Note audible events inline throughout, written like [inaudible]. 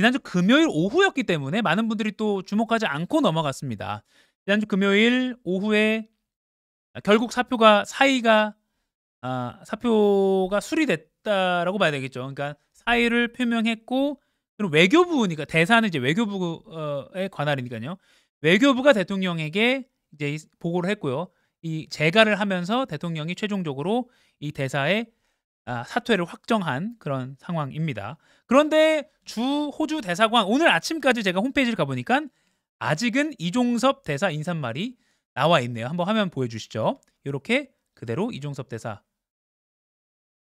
지난주 금요일 오후였기 때문에 많은 분들이 또 주목하지 않고 넘어갔습니다. 지난주 금요일 오후에 결국 사표가 사의가 아, 사표가 수리됐다라고 봐야 되겠죠. 그러니까 사의를 표명했고 그럼 외교부니까 그러니까 대사는 이제 외교부에 관할이니까요. 외교부가 대통령에게 이제 보고를 했고요. 이 재가를 하면서 대통령이 최종적으로 이대사에 아, 사퇴를 확정한 그런 상황입니다. 그런데 주 호주 대사관 오늘 아침까지 제가 홈페이지를 가보니까 아직은 이종섭 대사 인사말이 나와 있네요. 한번 화면 보여주시죠. 이렇게 그대로 이종섭 대사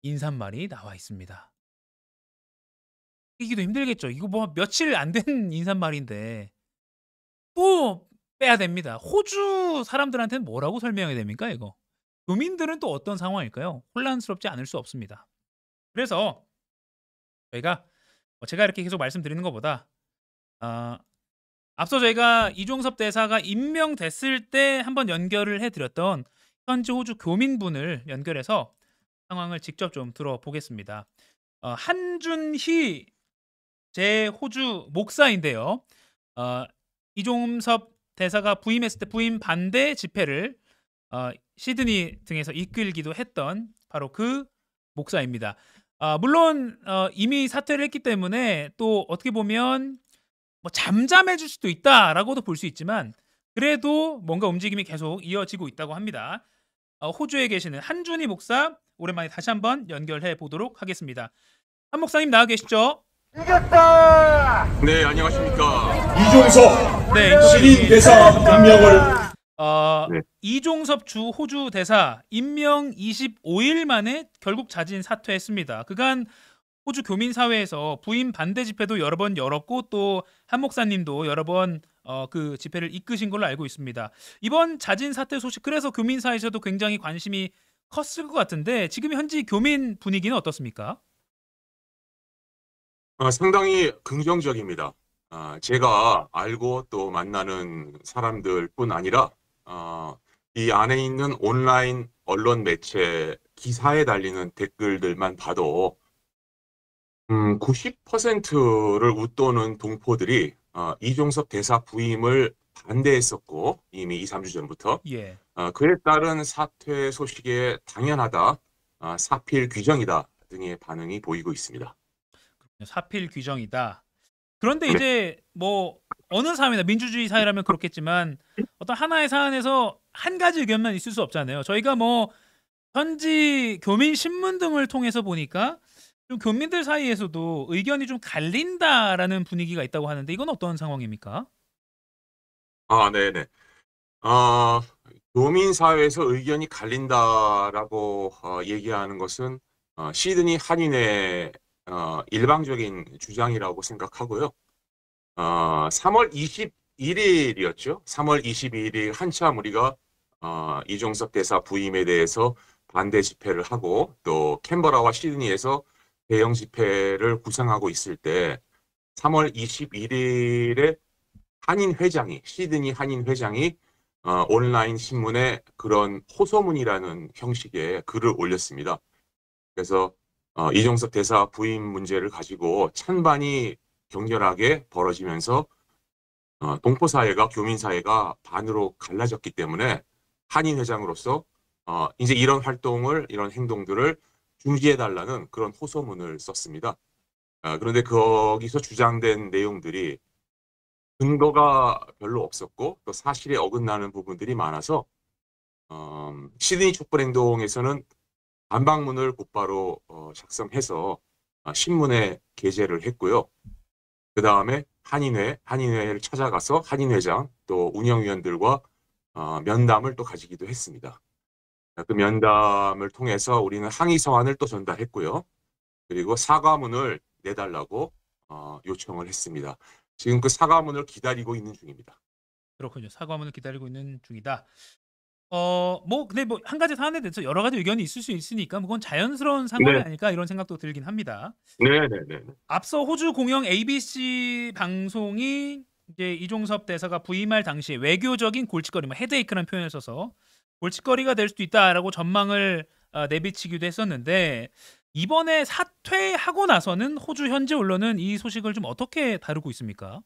인사말이 나와 있습니다. 이기도 힘들겠죠. 이거 뭐 며칠 안 된 [laughs] 인사말인데 또 빼야 됩니다. 호주 사람들한테는 뭐라고 설명해야 됩니까 이거? 교민들은 또 어떤 상황일까요? 혼란스럽지 않을 수 없습니다. 그래서 저희가 어, 제가 이렇게 계속 말씀드리는 것보다 어, 앞서 저희가 이종섭 대사가 임명됐을 때 한번 연결을 해드렸던 현지 호주 교민분을 연결해서 상황을 직접 좀 들어보겠습니다. 어, 한준희 제 호주 목사인데요. 어, 이종섭 대사가 부임했을 때 부임 반대 집회를 어, 시드니 등에서 이끌기도 했던 바로 그 목사입니다. 아, 물론 어, 이미 사퇴를 했기 때문에 또 어떻게 보면 뭐 잠잠해질 수도 있다라고도 볼 수 있지만 그래도 뭔가 움직임이 계속 이어지고 있다고 합니다. 어, 호주에 계시는 한준희 목사 오랜만에 다시 한번 연결해 보도록 하겠습니다. 한 목사님 나와 계시죠? 이겼다. 네 안녕하십니까 이종석 네, 신인 대사 임명을 어, 네. 이종섭 주 호주 대사 임명 25일 만에 결국 자진 사퇴했습니다. 그간 호주 교민 사회에서 부인 반대 집회도 여러 번 열었고 또 한 목사님도 여러 번 어, 그 집회를 이끄신 걸로 알고 있습니다. 이번 자진 사퇴 소식 그래서 교민 사회에서도 굉장히 관심이 컸을 것 같은데 지금 현지 교민 분위기는 어떻습니까? 어, 상당히 긍정적입니다. 아, 제가 알고 또 만나는 사람들뿐 아니라 이 안에 있는 온라인 언론 매체 기사에 달리는 댓글들만 봐도 음, 90%를 웃도는 동포들이 어, 이종섭 대사 부임을 반대했었고 이미 2, 3주 전부터 예. 어, 그에 따른 사퇴 소식에 당연하다, 어, 사필 규정이다 등의 반응이 보이고 있습니다. 사필 규정이다. 그런데 네. 이제 네. 뭐 어느 사회나 민주주의 사회라면 그렇겠지만 어떤 하나의 사안에서 한 가지 의견만 있을 수 없잖아요. 저희가 뭐 현지 교민 신문 등을 통해서 보니까 좀 교민들 사이에서도 의견이 좀 갈린다라는 분위기가 있다고 하는데 이건 어떤 상황입니까? 아, 네, 네. 아, 교민 사회에서 의견이 갈린다라고 어, 얘기하는 것은 어, 시드니 한인의 어, 일방적인 주장이라고 생각하고요. 어, 3월 1일이었죠. 3월 22일이 한참 우리가 어, 이종섭 대사 부임에 대해서 반대 집회를 하고 또 캔버라와 시드니에서 대형 집회를 구상하고 있을 때 3월 21일에 한인 회장이 시드니 한인 회장이 어, 온라인 신문에 그런 호소문이라는 형식의 글을 올렸습니다. 그래서 어, 이종섭 대사 부임 문제를 가지고 찬반이 격렬하게 벌어지면서 어, 동포 사회가 교민 사회가 반으로 갈라졌기 때문에 한인 회장으로서 어, 이제 이런 활동을 이런 행동들을 중지해 달라는 그런 호소문을 썼습니다. 어, 그런데 거기서 주장된 내용들이 근거가 별로 없었고 또 사실에 어긋나는 부분들이 많아서 어, 시드니 촛불 행동에서는 반박문을 곧바로 어, 작성해서 아, 신문에 게재를 했고요. 그 다음에 한인회, 한인회를 찾아가서 한인회장 또 운영위원들과 어, 면담을 또 가지기도 했습니다. 그 면담을 통해서 우리는 항의 서한을 또 전달했고요. 그리고 사과문을 내달라고 어, 요청을 했습니다. 지금 그 사과문을 기다리고 있는 중입니다. 그렇군요. 사과문을 기다리고 있는 중이다. 어, 뭐, 근데 뭐, 한 가지 사안에 대해서 여러 가지 의견이 있을 수 있으니까, 뭐 그건 자연스러운 상황이 네. 아닐까 이런 생각도 들긴 합니다. 네네네. 앞서 호주 공영 ABC 방송이 이제 이종섭 대사가 부임할 당시 에 외교적인 골칫거리, 뭐 헤드에이크라는 표현을 써서 골칫거리가 될 수도 있다라고 전망을 어, 내비치기도 했었는데, 이번에 사퇴하고 나서는 호주 현지 언론은 이 소식을 좀 어떻게 다루고 있습니까?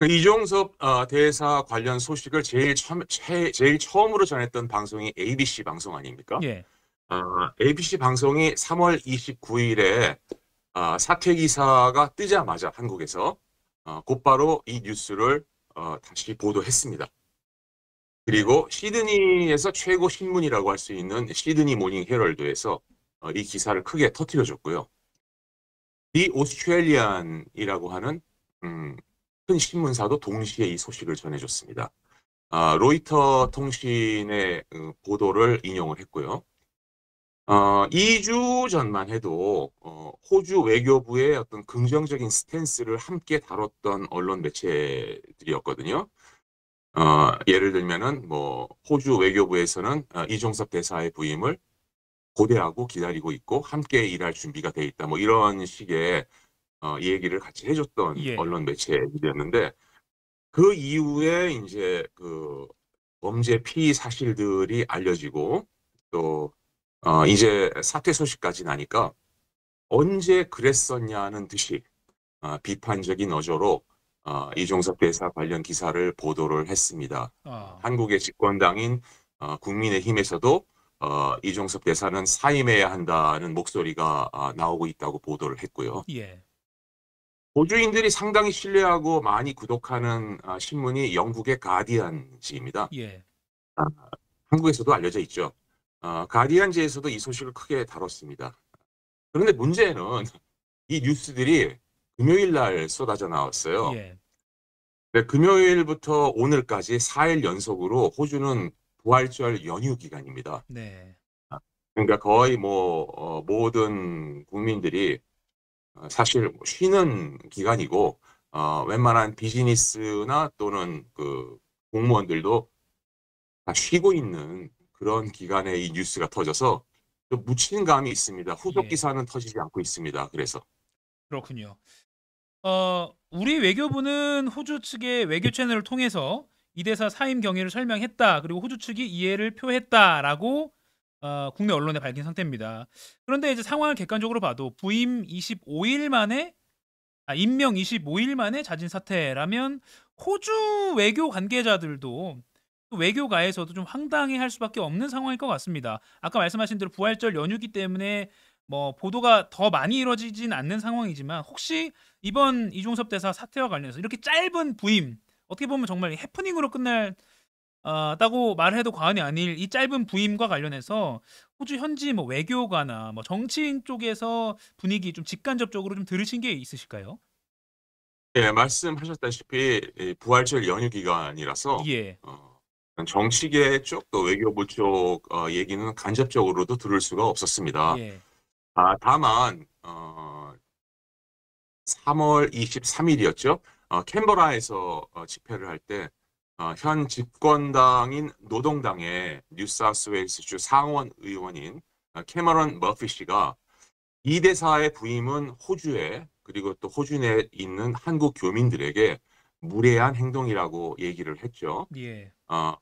그 이종섭 어, 대사 관련 소식을 제일 처음 제일 처음으로 전했던 방송이 ABC 방송 아닙니까? 예. 어, ABC 방송이 3월 29일에 어, 사퇴 기사가 뜨자마자 한국에서 어, 곧바로 이 뉴스를 어, 다시 보도했습니다. 그리고 시드니에서 최고 신문이라고 할 수 있는 시드니 모닝 헤럴드에서 어, 이 기사를 크게 터뜨려줬고요. 이 오스트레일리안이라고 하는 음, 큰 신문사도 동시에 이 소식을 전해줬습니다. 아, 로이터 통신의 어, 보도를 인용을 했고요. 어, 2주 전만 해도 어, 호주 외교부의 어떤 긍정적인 스탠스를 함께 다뤘던 언론 매체들이었거든요. 어, 예를 들면은 뭐 호주 외교부에서는 어, 이종섭 대사의 부임을 고대하고 기다리고 있고 함께 일할 준비가 돼 있다. 뭐 이런 식의 어, 이 얘기를 같이 해줬던 예. 언론 매체의 이었는데그 이후에 이제 그 범죄 피의 사실들이 알려지고 또 어, 이제 사퇴 소식까지 나니까 언제 그랬었냐는 듯이 어, 비판적인 어조로 어, 이종섭 대사 관련 기사를 보도를 했습니다. 아. 한국의 집권당인 어, 국민의힘에서도 어, 이종섭 대사는 사임해야 한다는 목소리가 어, 나오고 있다고 보도를 했고요. 예. 보주인들이 상당히 신뢰하고 많이 구독하는 아, 신문이 영국의 가디언지입니다. 예. 아, 한국에서도 알려져 있죠. 어, 가디언지에서도 이 소식을 크게 다뤘습니다. 그런데 문제는 이 뉴스들이 금요일 날 쏟아져 나왔어요. 예. 네, 금요일부터 오늘까지 4일 연속으로 호주는 부활절 연휴 기간입니다. 네. 아, 그러니까 거의 뭐 어, 모든 국민들이 사실 뭐 쉬는 기간이고 어, 웬만한 비즈니스나 또는 그 공무원들도 다 쉬고 있는 그런 기간에 이 뉴스가 터져서 좀묻힌 감이 있습니다. 후속 예. 기사는 터지지 않고 있습니다. 그래서 그렇군요. 어, 우리 외교부는 호주 측의 외교 채널을 통해서 이 대사 사임 경위를 설명했다. 그리고 호주 측이 이해를 표했다라고 어, 국내 언론에 밝힌 상태입니다. 그런데 이제 상황을 객관적으로 봐도 부임 25일 만에 아, 임명 25일 만에 자진 사퇴라면 호주 외교 관계자들도 외교가에서도 좀 황당해 할 수밖에 없는 상황일 것 같습니다. 아까 말씀하신 대로 부활절 연휴기 때문에 뭐 보도가 더 많이 이루어지진 않는 상황이지만 혹시 이번 이종섭 대사 사태와 관련해서 이렇게 짧은 부임 어떻게 보면 정말 해프닝으로 끝날 아, 어, 다고 말해도 과언이 아닐 이 짧은 부임과 관련해서 호주 현지 뭐 외교가나 뭐 정치인 쪽에서 분위기 좀 직간접적으로 좀 들으신 게 있으실까요? 예, 말씀하셨다시피 부활절 연휴 기간이라서 예. 어, 정치계 쪽또 외교부 쪽 어, 얘기는 간접적으로도 들을 수가 없었습니다. 예. 아, 다만 어, 3월 23일이었죠. 어, 캔버라에서 어, 집회를 할때 어, 현 집권당인 노동당의 뉴사우스웨일스주 상원 의원인 어, 캐머런 머피 씨가 이대사의 부임은 호주에 그리고 또 호주 내에 있는 한국 교민들에게 무례한 행동이라고 얘기를 했죠. 예. 어,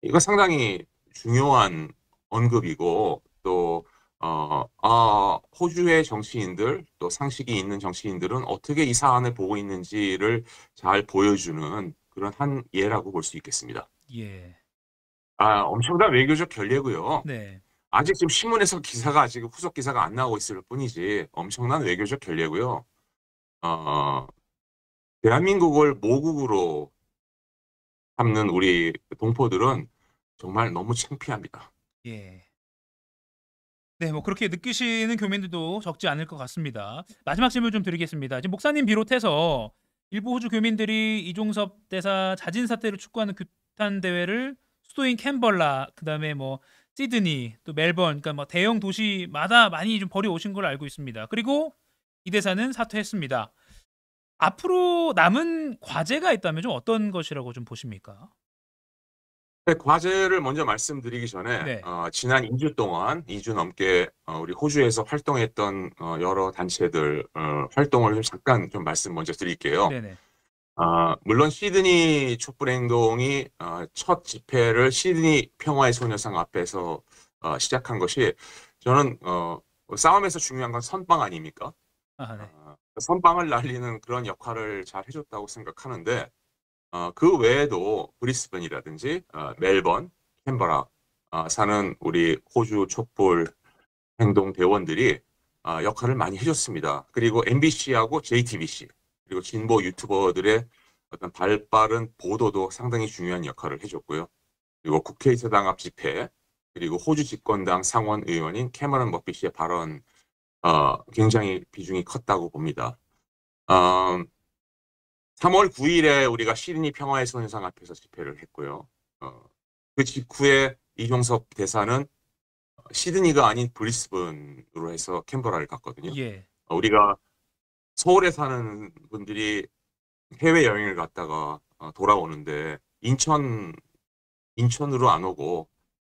이거 상당히 중요한 언급이고 또 어, 아, 호주의 정치인들 또 상식이 있는 정치인들은 어떻게 이 사안을 보고 있는지를 잘 보여주는 그런 한 예라고 볼 수 있겠습니다. 예. 아, 엄청난 외교적 결례고요. 네. 아직 지금 신문에서 기사가 지금 후속 기사가 안 나오고 있을 뿐이지 엄청난 외교적 결례고요. 어, 대한민국을 모국으로 삼는 우리 동포들은 정말 너무 창피합니다. 예. 네, 뭐 그렇게 느끼시는 교민들도 적지 않을 것 같습니다. 마지막 질문 좀 드리겠습니다. 지금 목사님 비롯해서 일부 호주 교민들이 이종섭 대사 자진 사퇴를 촉구하는 규탄 대회를 수도인 캔벌라 그다음에 뭐 시드니 또 멜번 그러니까 뭐 대형 도시마다 많이 좀 벌여 오신 걸 알고 있습니다. 그리고 이 대사는 사퇴했습니다. 앞으로 남은 과제가 있다면 좀 어떤 것이라고 좀 보십니까? 네, 과제를 먼저 말씀드리기 전에 네. 어, 지난 2주 동안 2주 넘게 어, 우리 호주에서 활동했던 어, 여러 단체들 어, 활동을 좀 잠깐 좀 말씀 먼저 드릴게요. 네네. 아, 물론 시드니 촛불행동이 어, 첫 집회를 시드니 평화의 소녀상 앞에서 어, 시작한 것이 저는 어, 싸움에서 중요한 건 선빵 아닙니까? 아, 네. 어, 선빵을 날리는 그런 역할을 잘 해줬다고 생각하는데 어, 그 외에도 브리스번이라든지 어, 멜번, 캔버라 어, 사는 우리 호주 촛불 행동 대원들이 어, 역할을 많이 해줬습니다. 그리고 MBC하고 JTBC 그리고 진보 유튜버들의 어떤 발빠른 보도도 상당히 중요한 역할을 해줬고요. 그리고 국회 의사당 앞 집회 그리고 호주 집권당 상원 의원인 캐머런 머피 씨의 발언 어, 굉장히 비중이 컸다고 봅니다. 어, 3월 9일에 우리가 시드니 평화의 선상 앞에서 집회를 했고요. 어, 그 직후에 이종섭 대사는 시드니가 아닌 브리스번으로 해서 캔버라를 갔거든요. 예. 어, 우리가 서울에 사는 분들이 해외 여행을 갔다가 어, 돌아오는데 인천 인천으로 안 오고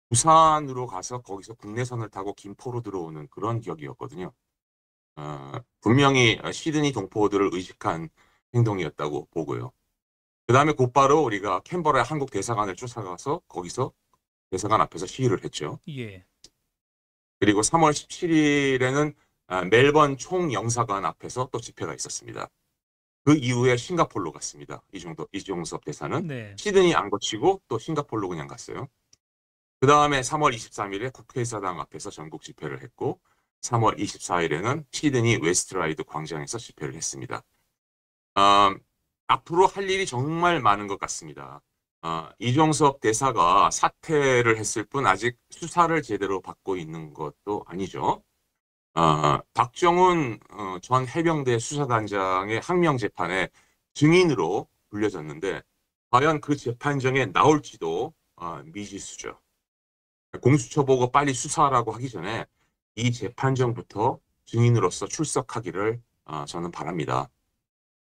부산으로 가서 거기서 국내선을 타고 김포로 들어오는 그런 기억이었거든요. 어, 분명히 시드니 동포들을 의식한 행동이었다고 보고요. 그 다음에 곧바로 우리가 캔버라의 한국 대사관을 쫓아가서 거기서 대사관 앞에서 시위를 했죠. 예. 그리고 3월 17일에는 아, 멜번 총영사관 앞에서 또 집회가 있었습니다. 그 이후에 싱가폴로 갔습니다. 이종도, 이종섭 대사는 네. 시드니 안 거치고 또 싱가폴로 그냥 갔어요. 그 다음에 3월 23일에 국회의사당 앞에서 전국 집회를 했고 3월 24일에는 시드니 웨스트라이드 광장에서 집회를 했습니다. 어, 앞으로 할 일이 정말 많은 것 같습니다. 어, 이종석 대사가 사퇴를 했을 뿐 아직 수사를 제대로 받고 있는 것도 아니죠. 어, 박정훈 어, 전 해병대 수사단장의 항명 재판에 증인으로 불려졌는데 과연 그 재판정에 나올지도 어, 미지수죠. 공수처 보고 빨리 수사라고 하기 전에 이 재판정부터 증인으로서 출석하기를 어, 저는 바랍니다.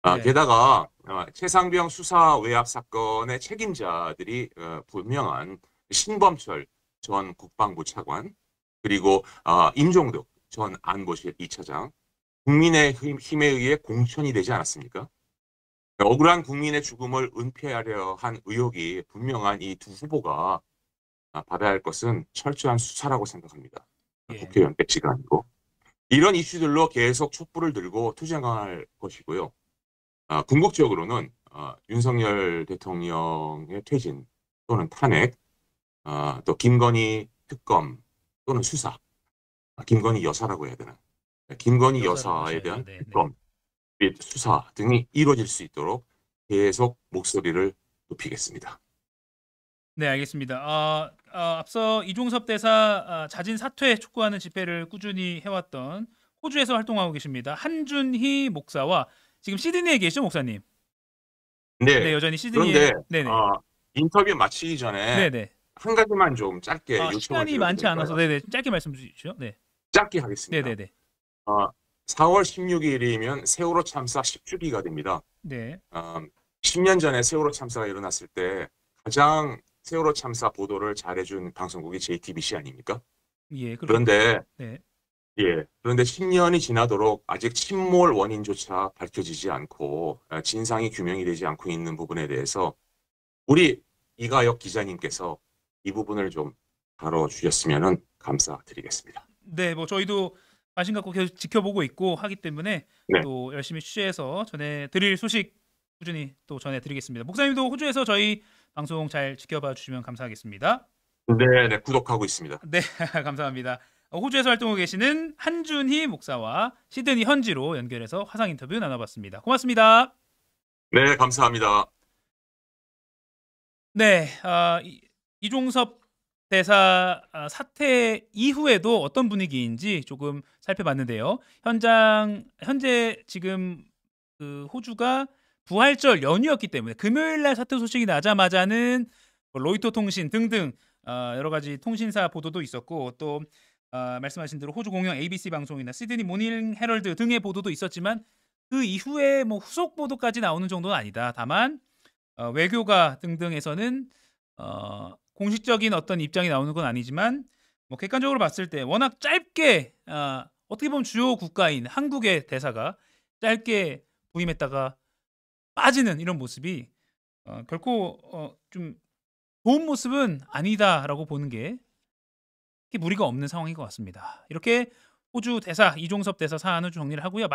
아, 네. 게다가 어, 최상병 수사 외압 사건의 책임자들이 어, 분명한 신범철 전 국방부 차관 그리고 어, 임종덕 전 안보실 이차장 국민의힘에 의해 공천이 되지 않았습니까? 억울한 국민의 죽음을 은폐하려 한 의혹이 분명한 이 두 후보가 받아야 할 것은 철저한 수사라고 생각합니다. 예. 국회 의원배치가 아니고 이런 이슈들로 계속 촛불을 들고 투쟁할 것이고요. 아, 궁극적으로는 아, 윤석열 대통령의 퇴진 또는 탄핵, 아, 또 김건희 특검 또는 수사, 아, 김건희 여사라고 해야 되나? 네, 김건희 여사에 대한 네, 네, 특검 및 수사 등이 이루어질 수 있도록 계속 목소리를 높이겠습니다. 네, 알겠습니다. 아, 아, 앞서 이종섭 대사 아, 자진 사퇴 촉구하는 집회를 꾸준히 해왔던 호주에서 활동하고 계십니다. 한준희 목사와 지금 시드니에 계시죠 목사님? 네. 네 여전히 시드니에. 그런데 어, 인터뷰 마치기 전에 네네. 한 가지만 좀 짧게 아, 시간이 많지 않아서 네네 짧게 말씀 주시죠. 네. 짧게 하겠습니다. 네네 어, 4월 16일이면 세월호 참사 10주기가 됩니다. 네. 어, 10년 전에 세월호 참사가 일어났을 때 가장 세월호 참사 보도를 잘해준 방송국이 JTBC 아닙니까? 예. 그렇죠. 그런데 네. 예. 그런데 10년이 지나도록 아직 침몰 원인조차 밝혀지지 않고 아, 진상이 규명이 되지 않고 있는 부분에 대해서 우리 이가혁 기자님께서 이 부분을 좀 다뤄주셨으면 감사드리겠습니다. 네, 뭐 저희도 관심 갖고 계속 지켜보고 있고 하기 때문에 네. 또 열심히 취재해서 전해드릴 소식 꾸준히 또 전해드리겠습니다. 목사님도 호주에서 저희 방송 잘 지켜봐 주시면 감사하겠습니다. 네, 네 구독하고 있습니다. 네, [laughs] 감사합니다. 호주에서 활동하고 계시는 한준희 목사와 시드니 현지로 연결해서 화상 인터뷰 나눠봤습니다. 고맙습니다. 네, 감사합니다. 네, 어, 이종섭 대사 아, 사태 이후에도 어떤 분위기인지 조금 살펴봤는데요. 현장 현재 지금 그 호주가 부활절 연휴였기 때문에 금요일 날 사태 소식이 나자마자는 뭐 로이터 통신 등등 아, 여러 가지 통신사 보도도 있었고 또 어, 말씀하신 대로 호주 공영 ABC 방송이나 시드니 모닝 헤럴드 등의 보도도 있었지만 그 이후에 뭐 후속 보도까지 나오는 정도는 아니다. 다만 어, 외교가 등등에서는 어, 공식적인 어떤 입장이 나오는 건 아니지만 뭐 객관적으로 봤을 때 워낙 짧게 어, 어떻게 보면 주요 국가인 한국의 대사가 짧게 부임했다가 빠지는 이런 모습이 어, 결코 어, 좀 좋은 모습은 아니다라고 보는 게 무리가 없는 상황인 것 같습니다. 이렇게 호주 대사 이종섭 대사 사안을 정리를 하고요.